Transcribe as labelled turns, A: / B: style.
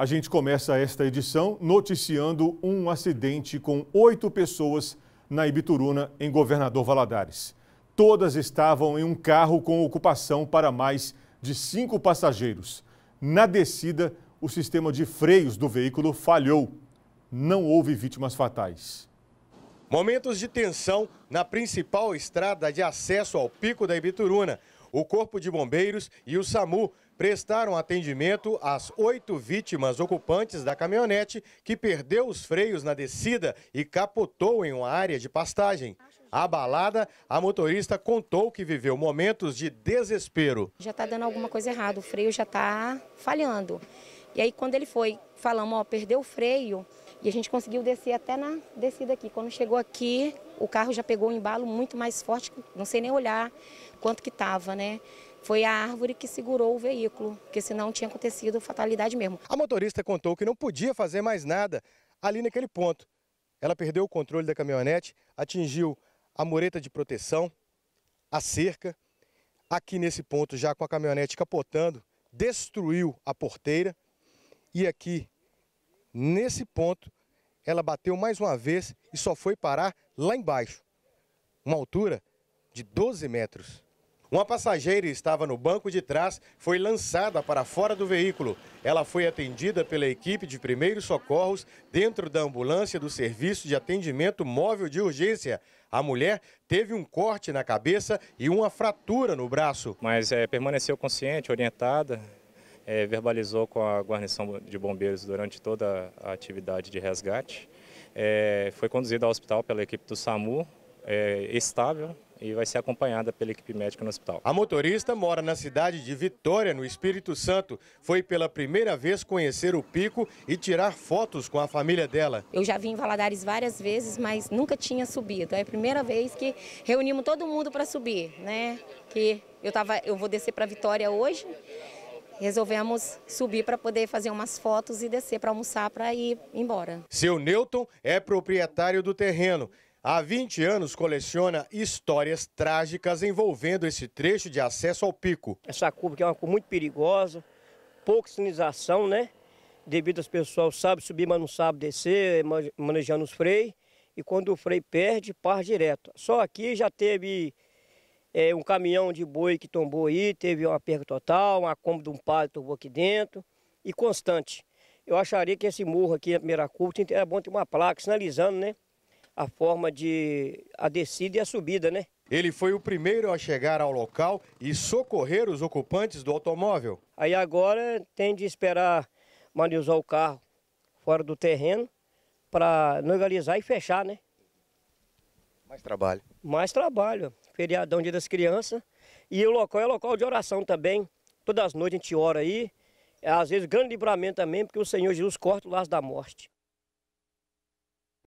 A: A gente começa esta edição noticiando um acidente com oito pessoas na Ibituruna, em Governador Valadares. Todas estavam em um carro com ocupação para mais de cinco passageiros. Na descida, o sistema de freios do veículo falhou. Não houve vítimas fatais. Momentos de tensão na principal estrada de acesso ao Pico da Ibituruna. O Corpo de Bombeiros e o SAMU prestaram atendimento às oito vítimas ocupantes da caminhonete que perdeu os freios na descida e capotou em uma área de pastagem. Abalada, a motorista contou que viveu momentos de desespero.
B: Já está dando alguma coisa errada, o freio já está falhando. E aí quando ele foi, falamos, ó, perdeu o freio, e a gente conseguiu descer até na descida aqui. Quando chegou aqui, o carro já pegou um embalo muito mais forte, não sei nem olhar quanto que estava, né? Foi a árvore que segurou o veículo, porque senão tinha acontecido fatalidade mesmo. A motorista
A: contou que não podia fazer mais nada ali naquele ponto. Ela perdeu o controle da caminhonete, atingiu a mureta de proteção, a cerca, aqui nesse ponto já com a caminhonete capotando, destruiu a porteira e aqui Nesse ponto, ela bateu mais uma vez e só foi parar lá embaixo, uma altura de 12 metros. Uma passageira estava no banco de trás, foi lançada para fora do veículo. Ela foi atendida pela equipe de primeiros socorros dentro da ambulância do Serviço de Atendimento Móvel de Urgência. A mulher teve um corte na cabeça e uma fratura no braço. Mas é, permaneceu consciente, orientada, é, verbalizou com a guarnição de bombeiros durante toda a atividade de resgate. É, foi conduzida ao hospital pela equipe do SAMU, é, estável, e vai ser acompanhada pela equipe médica no hospital. A motorista mora na cidade de Vitória, no Espírito Santo. Foi pela primeira vez conhecer o pico e tirar fotos com a família dela.
B: Eu já vim em Valadares várias vezes, mas nunca tinha subido. É a primeira vez que reunimos todo mundo para subir, né? Que eu tava, eu vou descer para Vitória hoje resolvemos subir para poder fazer umas fotos e descer para almoçar para ir embora.
A: Seu Newton é proprietário do terreno. Há 20 anos coleciona histórias trágicas envolvendo esse trecho de acesso
C: ao pico. Essa curva que é uma curva muito perigosa, pouca sinalização, né? Devido às pessoas sabe subir, mas não sabe descer, manejando os freios. E quando o freio perde, par direto. Só aqui já teve é, um caminhão de boi que tombou aí, teve uma perda total, uma combo de um padre tombou aqui dentro, e constante. Eu acharia que esse morro aqui na primeira curta era é bom ter uma placa sinalizando, né? A forma de a descida e a subida, né? Ele foi o primeiro a chegar ao local e socorrer os ocupantes do automóvel. Aí agora tem de esperar manusear o carro fora do terreno para legalizar e fechar, né? Mais trabalho. Mais trabalho. Feriadão, dia das crianças. E o local é local de oração também. Todas as noites a gente ora aí. Às vezes, grande livramento também, porque o Senhor Jesus corta o laço da morte.